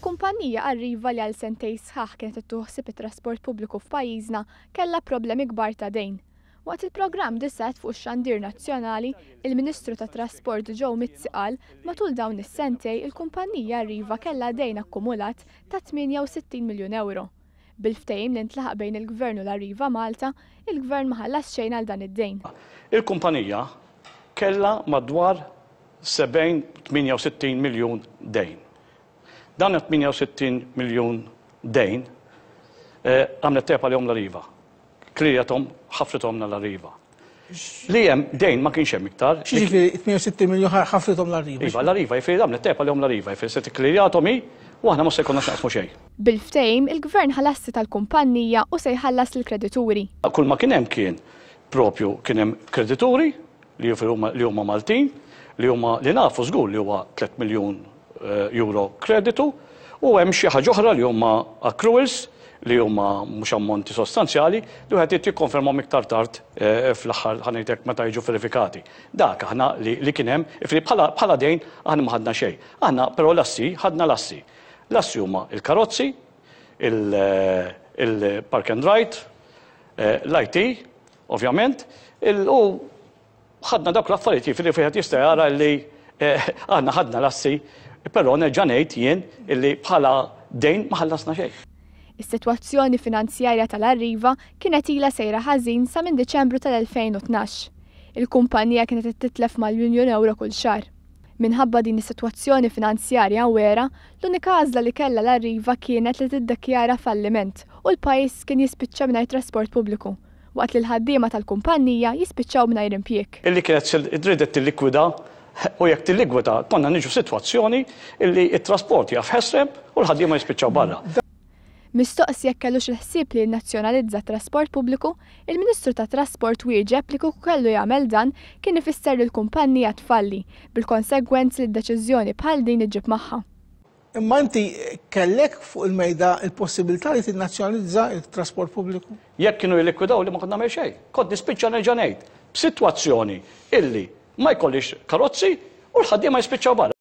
Il-kumpanija arriva li għal sentej sħaħ kienet tuħsib it-trasport pubbliku f'pajjiżna kellha problemi kbar ta' dejn. Waqt il-programm disat fuq xandir nazzjonali, il-Ministru ta' Trasport Joe Mizzi qal matul dawn is-sentej il-kumpanija arriva kellha dejn akkumulat ta' 68 miljun euro. Bil-ftejim li ntlaħaq bejn il-Gvern u l-Arriva Malta, il-Gvern maħallas xejn għal dan id-dejn. Il-kumpanija kella madwar 70-68 miljon dejn. Dan 68 miljon dejn eh, għamlet tepa li la riva. Klijatom, ħafritom la riva. Li jem dejn ma kienx hemm iktar. Xiġifieri 68 miljon ħafritom la riva. Iva la riva, jfir għamlet tepa li la riva, jfir se tiklijatom i. u aħna ma se jkollna xaqsmu xejn. Bil-ftejm, il-gvern ħallassi tal-kumpanija u se jħallas l-kredituri. Kull ma kien hemm kien propju kienem kredituri li huma Maltin, li huma li nafu żgur li huwa 3 miljun Eh, euro kreditu u hemm xi ħaġa oħra li huma accruals li huma mhux ammonti sostanzjali li wieħed jitt jikkonfermhom iktar tard eh, fl-aħħar ħanejtek meta jiġu verifikati. Dak aħna li kien hemm ifri bħala dejn aħna ma ħadna xejn. Aħna però lassi ħadna lassi. Lassi huma il-karozzi, il-park eh, and ride, l-IT, ovvjament, u ħadna dak l-affarijiet jifri fil jista' jara li aħna ħadna lassi Però nerġa' ngħid jien illi bħala dejn ma ħallasna xejn. Is-sitwazzjoni finanzjarja tal-arriva kienet ilha sejra ħażin sa minn Deċembru tal-2012. Il-kumpanija kienet titlef mal union Euro kull xar. Minħabba din is-sitwazzjoni finanzjarja wera, l-unika għażla li kellha l-arriva kienet li tiddekjara falliment u l-pajjiż kien jispiċċa mingħajr trasport pubbliku waqt li l-ħaddiema tal-kumpanija jispiċċaw minn impjieg. Illi kienet dridet tillikwida U jekk tilligwita konna niġu situazzjoni illi it-trasport għaf ħesreb u l ma jispiċċaw barra. Mistoqs jekk kellux il-ħsieb li nazzjonalizza trasport pubbliku, il-Ministru ta' Trasport wieġeb li kuk kellu jagħmel dan kien ifisser li l-kumpanija tfalli, bil-konsegwenz li d-deċiżjoni bħal din iġib magħha. Imma inti kellek fuq il-mejda il-possibilità li tinnazzjonalizza il-trasport pubbliku? Jekk kienu jlikwidaw li ma konna xejn, kont nispiċċa neġa ngħid. B'sitwazzjoni illi ma jkollix karozzi u l-ħaddiema jispiċċaw barra.